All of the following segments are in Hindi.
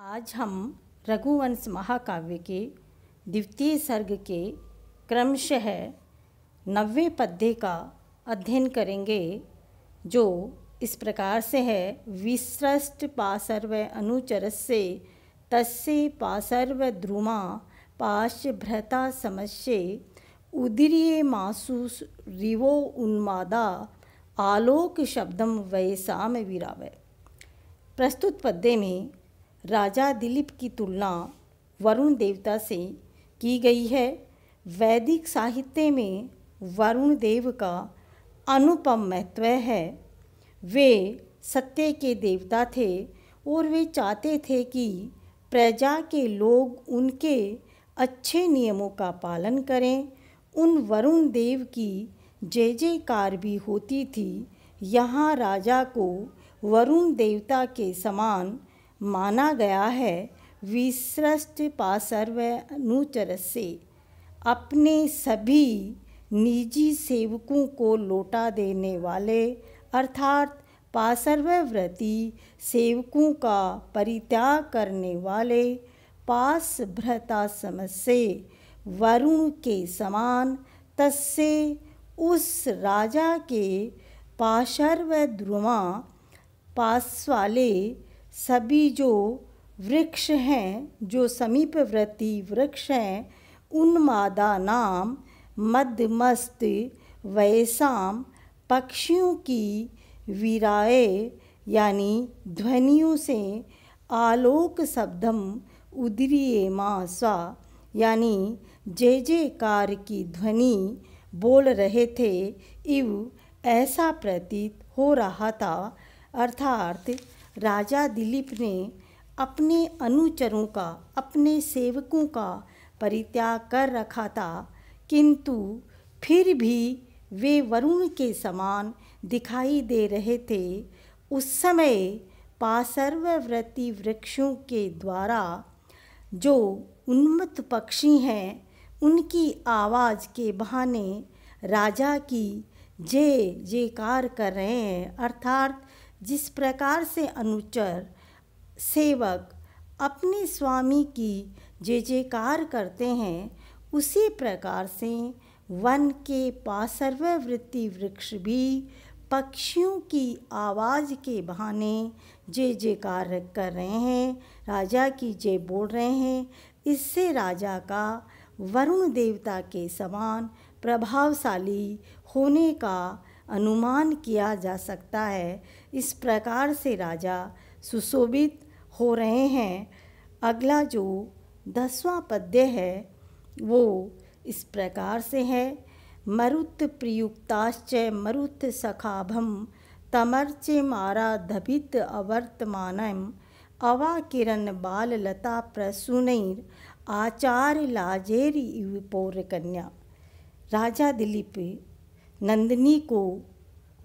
आज हम रघुवंश महाकाव्य के द्वितीय सर्ग के क्रमशः नवे पद्य का अध्ययन करेंगे जो इस प्रकार से है विसृष्ट पासर्व अनुचर से तस्य पासर्व द्रुमा पाश्च भ्रता समस्ये मासु रिवो उन्मादा आलोक शब्दम वैसाम वीरावय प्रस्तुत पद्य में राजा दिलीप की तुलना वरुण देवता से की गई है वैदिक साहित्य में वरुण देव का अनुपम महत्व है वे सत्य के देवता थे और वे चाहते थे कि प्रजा के लोग उनके अच्छे नियमों का पालन करें उन वरुण देव की जय जयकार भी होती थी यहाँ राजा को वरुण देवता के समान माना गया है विसृष्ट पासर्व अनुचर से अपने सभी निजी सेवकों को लौटा देने वाले अर्थात पासर्वव्रती सेवकों का परित्याग करने वाले पास भ्रता समस्से वरुण के समान तस्से उस राजा के पाशर्व ध्रुवा पास वाले सभी जो वृक्ष हैं जो समीपव्रती वृक्ष हैं उन्मादा नाम मध्यमस्त वयसाम पक्षियों की वीराए यानी ध्वनियों से आलोक शब्दम उदरिये माँ स्वा यानी जय जयकार की ध्वनि बोल रहे थे इव ऐसा प्रतीत हो रहा था अर्थात राजा दिलीप ने अपने अनुचरों का अपने सेवकों का परित्याग कर रखा था किंतु फिर भी वे वरुण के समान दिखाई दे रहे थे उस समय पासर्वव्रती वृक्षों के द्वारा जो उन्मत्त पक्षी हैं उनकी आवाज़ के बहाने राजा की जय जयकार कर रहे हैं अर्थात जिस प्रकार से अनुचर सेवक अपने स्वामी की जय जयकार करते हैं उसी प्रकार से वन के पासर्ववृत्ति वृक्ष भी पक्षियों की आवाज़ के बहाने जय जयकार कर रहे हैं राजा की जय बोल रहे हैं इससे राजा का वरुण देवता के समान प्रभावशाली होने का अनुमान किया जा सकता है इस प्रकार से राजा सुशोभित हो रहे हैं अगला जो दसवां पद्य है वो इस प्रकार से है मरुत प्रयुक्ताश्च मरुत सखाभम तमर्चे मारा धभित अवर्तमानम अवाकिरण लता प्रसूनैर आचार लाजेर युव पौर कन्या राजा दिलीप नंदिनी को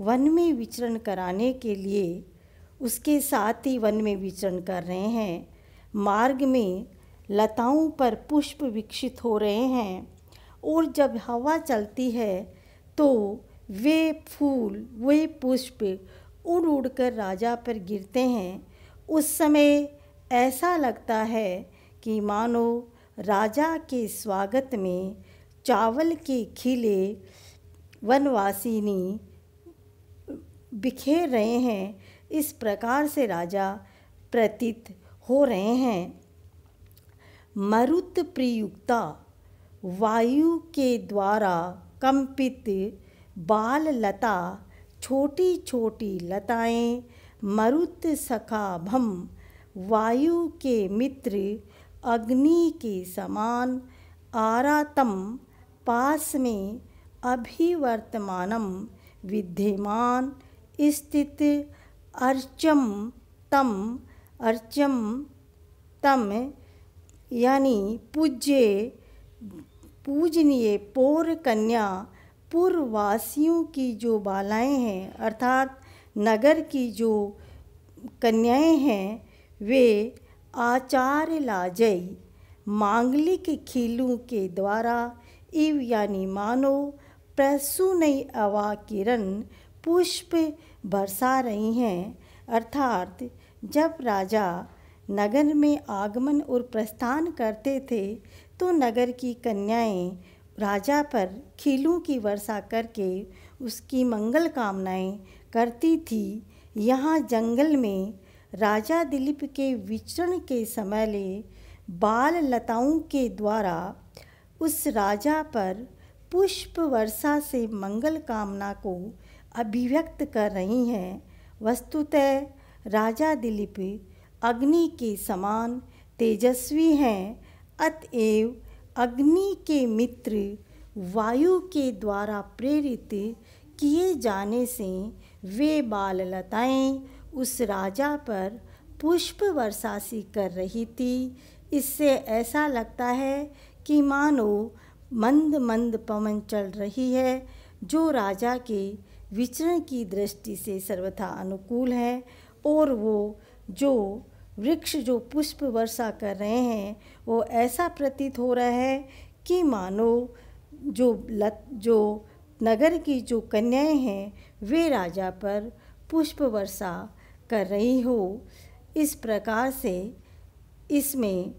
वन में विचरण कराने के लिए उसके साथ ही वन में विचरण कर रहे हैं मार्ग में लताओं पर पुष्प विकसित हो रहे हैं और जब हवा चलती है तो वे फूल वे पुष्प उड़ उड़ कर राजा पर गिरते हैं उस समय ऐसा लगता है कि मानो राजा के स्वागत में चावल के खिले वनवासिनी बिखेर रहे हैं इस प्रकार से राजा प्रतीत हो रहे हैं मरुत प्रयुक्ता वायु के द्वारा कंपित बाल लता छोटी छोटी लताएं मरुत सखाभम वायु के मित्र अग्नि के समान आरातम पास में अभिवर्तमान विद्यमान स्थित अर्चम तम अर्चम तम यानी पूज्य पूजनीय पौर कन्या पूर्ववासियों की जो बालाएं हैं अर्थात नगर की जो कन्याएं हैं वे आचार्य लाजय मांगलिक खीलों के द्वारा इव यानी मानो प्रसुनई अवा किरण पुष्प बरसा रही हैं अर्थात जब राजा नगर में आगमन और प्रस्थान करते थे तो नगर की कन्याएं राजा पर खिलों की वर्षा करके उसकी मंगल कामनाएं करती थी यहाँ जंगल में राजा दिलीप के विचरण के समय ले बाल लताओं के द्वारा उस राजा पर पुष्प वर्षा से मंगल कामना को अभिव्यक्त कर रही हैं वस्तुतः राजा दिलीप अग्नि के समान तेजस्वी हैं अतएव अग्नि के मित्र वायु के द्वारा प्रेरित किए जाने से वे बाल लताएँ उस राजा पर पुष्प वर्षा कर रही थी इससे ऐसा लगता है कि मानो मंद मंद पवन चल रही है जो राजा के विचरण की दृष्टि से सर्वथा अनुकूल है और वो जो वृक्ष जो पुष्प वर्षा कर रहे हैं वो ऐसा प्रतीत हो रहा है कि मानो जो लत जो नगर की जो कन्याएं हैं वे राजा पर पुष्प वर्षा कर रही हो इस प्रकार से इसमें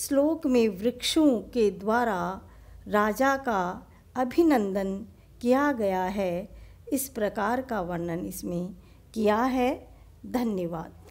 श्लोक में वृक्षों के द्वारा राजा का अभिनंदन किया गया है इस प्रकार का वर्णन इसमें किया है धन्यवाद